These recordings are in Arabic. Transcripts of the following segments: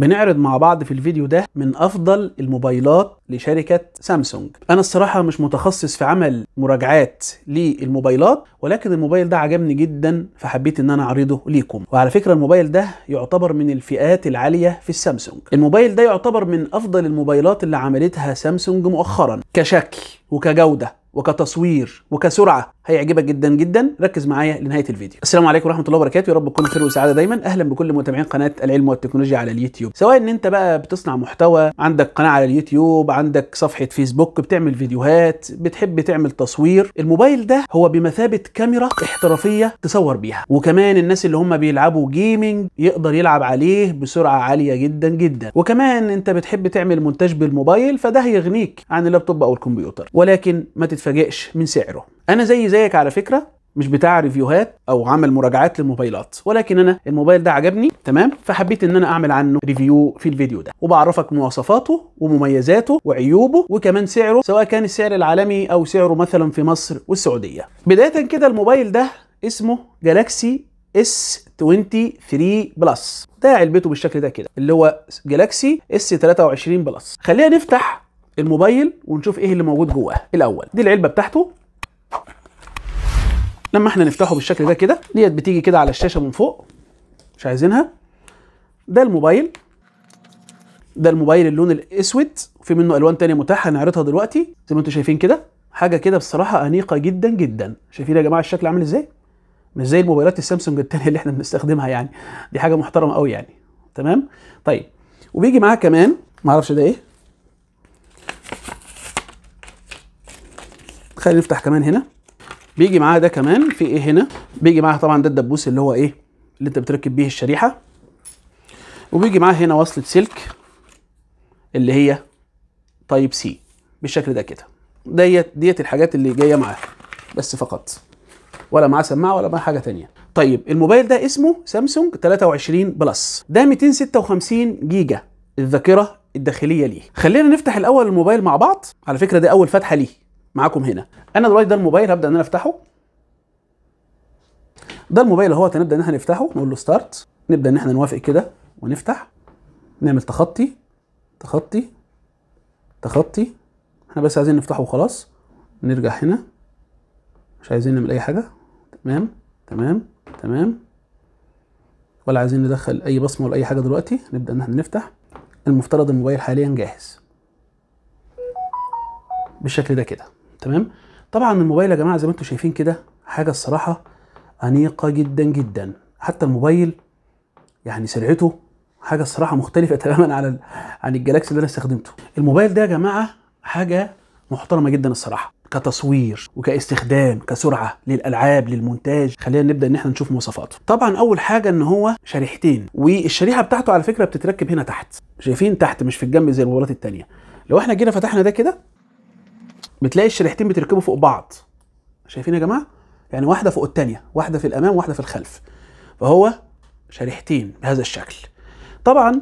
بنعرض مع بعض في الفيديو ده من افضل الموبايلات لشركه سامسونج انا الصراحه مش متخصص في عمل مراجعات للموبايلات ولكن الموبايل ده عجبني جدا فحبيت ان انا اعرضه ليكم وعلى فكره الموبايل ده يعتبر من الفئات العاليه في السامسونج الموبايل ده يعتبر من افضل الموبايلات اللي عملتها سامسونج مؤخرا كشكل وكجوده وكتصوير وكسرعه هيعجبك جدا جدا ركز معايا لنهايه الفيديو السلام عليكم ورحمه الله وبركاته يا رب تكونوا بخير وسعاده دايما اهلا بكل متابعين قناه العلم والتكنولوجيا على اليوتيوب سواء ان انت بقى بتصنع محتوى عندك قناه على اليوتيوب عندك صفحه فيسبوك بتعمل فيديوهات بتحب تعمل تصوير الموبايل ده هو بمثابه كاميرا احترافيه تصور بيها وكمان الناس اللي هم بيلعبوا جيمنج يقدر يلعب عليه بسرعه عاليه جدا جدا وكمان انت بتحب تعمل مونتاج بالموبايل فده هيغنيك عن اللابتوب او الكمبيوتر ولكن ما تتفاجئش من سعره انا زي زيك على فكره مش بتاع ريفيوهات او عمل مراجعات للموبايلات ولكن انا الموبايل ده عجبني تمام فحبيت ان انا اعمل عنه ريفيو في الفيديو ده وبعرفك مواصفاته ومميزاته وعيوبه وكمان سعره سواء كان السعر العالمي او سعره مثلا في مصر والسعوديه بدايه كده الموبايل ده اسمه جالاكسي اس 23 بلس ده علبته بالشكل ده كده اللي هو جالاكسي اس 23 بلس خلينا نفتح الموبايل ونشوف ايه اللي موجود جواه الاول دي العلبه بتاعته لما احنا نفتحه بالشكل ده كده ديت بتيجي كده على الشاشه من فوق مش عايزينها ده الموبايل ده الموبايل اللون الاسود وفي منه الوان تانية متاحه هنعرضها دلوقتي زي ما انتم شايفين كده حاجه كده بصراحه انيقه جدا جدا شايفين يا جماعه الشكل عامل ازاي مش زي الموبايلات السامسونج التانية اللي احنا بنستخدمها يعني دي حاجه محترمه قوي يعني تمام طيب وبيجي معاها كمان معرفش ده ايه خلينا نفتح كمان هنا بيجي معاها ده كمان في ايه هنا بيجي معاها طبعا ده الدبوس اللي هو ايه اللي انت بتركب بيه الشريحه وبيجي معاها هنا وصله سلك اللي هي تايب سي بالشكل ده كده ديت ديت الحاجات اللي جايه معاه بس فقط ولا معاه سماعه ولا معاه حاجه ثانيه طيب الموبايل ده اسمه سامسونج 23 بلس ده 256 جيجا الذاكره الداخليه ليه خلينا نفتح الاول الموبايل مع بعض على فكره دي اول فتحه ليه معاكم هنا انا دلوقتي ده الموبايل هبدا ان انا افتحه ده الموبايل اهوت هنبدا ان احنا نفتحه نقول له ستارت نبدا ان احنا نوافق كده ونفتح نعمل تخطي تخطي تخطي احنا بس عايزين نفتحه وخلاص نرجع هنا مش عايزين نعمل اي حاجه تمام تمام تمام ولا عايزين ندخل اي بصمه ولا اي حاجه دلوقتي نبدا ان احنا نفتح المفترض الموبايل حاليا جاهز بالشكل ده كده تمام طبعا الموبايل يا جماعه زي ما انتم شايفين كده حاجه الصراحه انيقه جدا جدا حتى الموبايل يعني سرعته حاجه الصراحه مختلفه تماما على عن الجلاكسي اللي انا استخدمته الموبايل ده يا جماعه حاجه محترمه جدا الصراحه كتصوير وكاستخدام كسرعه للالعاب للمونتاج خلينا نبدا ان احنا نشوف مواصفاته طبعا اول حاجه ان هو شريحتين والشريحه بتاعته على فكره بتتركب هنا تحت شايفين تحت مش في الجنب زي الموبايلات الثانيه لو احنا جينا فتحنا ده كده بتلاقي الشريحتين بتركبوا فوق بعض شايفين يا جماعه يعني واحده فوق الثانيه واحده في الامام واحده في الخلف فهو شريحتين بهذا الشكل طبعا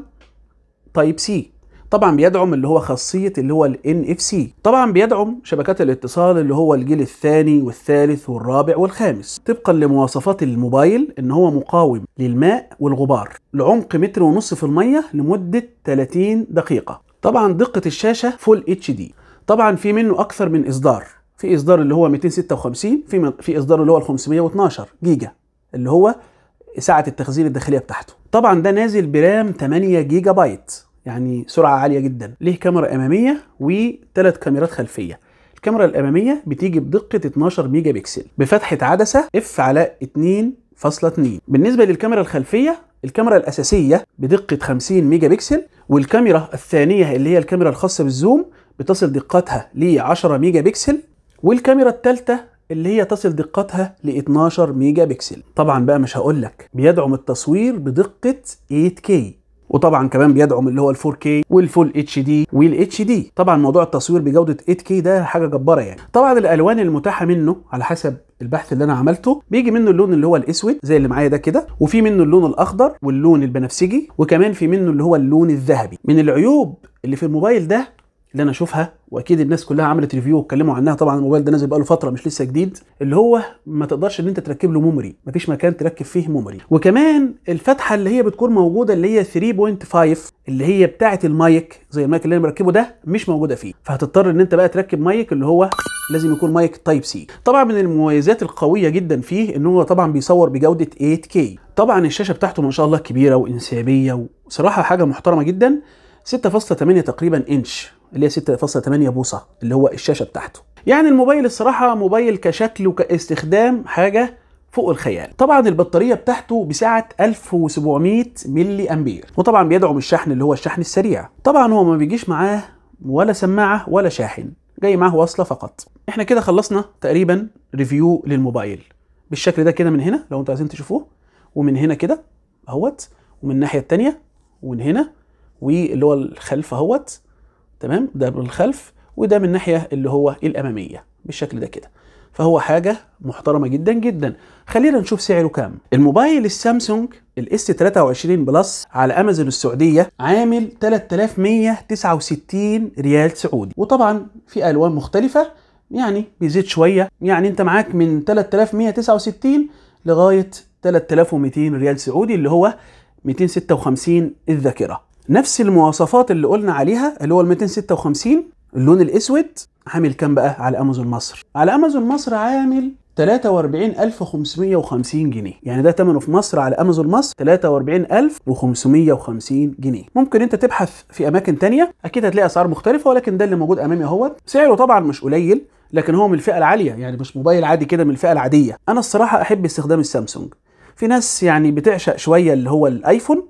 تايب سي طبعا بيدعم اللي هو خاصيه اللي هو الان اف سي طبعا بيدعم شبكات الاتصال اللي هو الجيل الثاني والثالث والرابع والخامس طبقا لمواصفات الموبايل ان هو مقاوم للماء والغبار لعمق متر ونص في الميه لمده 30 دقيقه طبعا دقه الشاشه فول اتش دي طبعا في منه اكثر من اصدار في اصدار اللي هو 256 في في اصدار اللي هو 512 جيجا اللي هو سعه التخزين الداخليه بتاعته طبعا ده نازل برام 8 جيجا بايت يعني سرعه عاليه جدا ليه كاميرا اماميه وثلاث كاميرات خلفيه الكاميرا الاماميه بتيجي بدقه 12 ميجا بكسل بفتحه عدسه اف على 2.2 بالنسبه للكاميرا الخلفيه الكاميرا الاساسيه بدقه 50 ميجا بكسل والكاميرا الثانيه اللي هي الكاميرا الخاصه بالزوم بتصل دقتها ل 10 ميجا بكسل والكاميرا الثالثه اللي هي تصل دقتها ل 12 ميجا بكسل طبعا بقى مش هقول لك بيدعم التصوير بدقه 8K وطبعا كمان بيدعم اللي هو ال 4K والفول اتش دي والاتش دي طبعا موضوع التصوير بجوده 8K ده حاجه جباره يعني طبعا الالوان المتاحه منه على حسب البحث اللي انا عملته بيجي منه اللون اللي هو الاسود زي اللي معايا ده كده وفي منه اللون الاخضر واللون البنفسجي وكمان في منه اللي هو اللون الذهبي من العيوب اللي في الموبايل ده اللي انا اشوفها واكيد الناس كلها عملت ريفيو واتكلموا عنها طبعا الموبايل ده نازل بقاله فتره مش لسه جديد اللي هو ما تقدرش ان انت تركب له ميموري مفيش مكان تركب فيه ميموري وكمان الفتحه اللي هي بتكون موجوده اللي هي 3.5 اللي هي بتاعه المايك زي المايك اللي انا مركبه ده مش موجوده فيه فهتضطر ان انت بقى تركب مايك اللي هو لازم يكون مايك تايب سي طبعا من المميزات القويه جدا فيه ان هو طبعا بيصور بجوده 8K طبعا الشاشه بتاعته ما شاء الله كبيره وانسيابيه وصراحه حاجه محترمه جدا 6.8 تقريبا انش اللي هي 6.8 بوصه اللي هو الشاشه بتاعته يعني الموبايل الصراحه موبايل كشكل وكاستخدام حاجه فوق الخيال طبعا البطاريه بتاعته بسعه 1700 ملي امبير وطبعا بيدعم الشحن اللي هو الشحن السريع طبعا هو ما بيجيش معاه ولا سماعه ولا شاحن جاي معاه وصله فقط احنا كده خلصنا تقريبا ريفيو للموبايل بالشكل ده كده من هنا لو انتوا عايزين تشوفوه ومن هنا كده اهوت ومن الناحيه الثانيه ومن هنا واللي هو الخلف اهوت تمام ده من الخلف وده من الناحيه اللي هو الاماميه بالشكل ده كده فهو حاجه محترمه جدا جدا خلينا نشوف سعره كام الموبايل السامسونج الاس 23 بلس على امازون السعوديه عامل 3169 ريال سعودي وطبعا في الوان مختلفه يعني بيزيد شويه يعني انت معاك من 3169 لغايه 3200 ريال سعودي اللي هو 256 الذاكره نفس المواصفات اللي قلنا عليها اللي هو ال 256 اللون الاسود عامل كام بقى على امازون مصر على امازون مصر عامل 43550 جنيه يعني ده ثمنه في مصر على امازون مصر 43550 جنيه ممكن انت تبحث في اماكن تانية اكيد هتلاقي اسعار مختلفه ولكن ده اللي موجود امامي اهوت سعره طبعا مش قليل لكن هو من الفئه العاليه يعني مش موبايل عادي كده من الفئه العاديه انا الصراحه احب استخدام السامسونج في ناس يعني بتعشق شويه اللي هو الايفون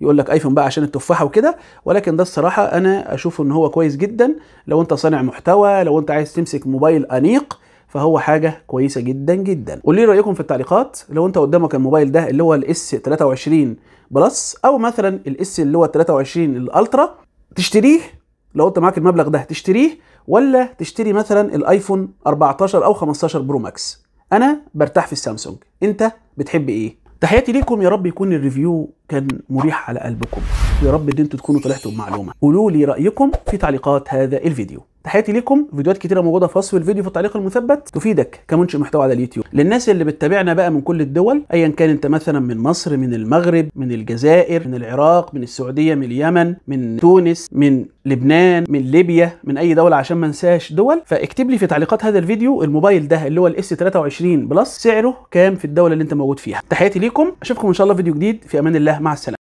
يقول لك ايفون بقى عشان التفاحه وكده ولكن ده الصراحه انا اشوف ان هو كويس جدا لو انت صانع محتوى لو انت عايز تمسك موبايل انيق فهو حاجه كويسه جدا جدا قول لي رايكم في التعليقات لو انت قدامك الموبايل ده اللي هو الاس 23 بلس او مثلا الاس اللي هو 23 الالترا تشتريه لو انت معاك المبلغ ده تشتريه ولا تشتري مثلا الايفون 14 او 15 برو ماكس انا برتاح في السامسونج انت بتحب ايه تحياتي ليكم يا رب يكون الريفيو كان مريح على قلبكم يا رب ان انتوا تكونوا طلعتوا بمعلومه قولوا لي رايكم في تعليقات هذا الفيديو تحياتي ليكم فيديوهات كتيره موجوده في وصف الفيديو في التعليق المثبت تفيدك كمنشئ محتوى على اليوتيوب للناس اللي بتتابعنا بقى من كل الدول ايا كان انت مثلا من مصر من المغرب من الجزائر من العراق من السعوديه من اليمن من تونس من لبنان من ليبيا من اي دوله عشان ما انساش دول فاكتب لي في تعليقات هذا الفيديو الموبايل ده اللي هو الاس 23 بلس سعره كام في الدوله اللي انت موجود فيها تحياتي ليكم اشوفكم ان شاء الله في فيديو جديد في امان الله مع السلامه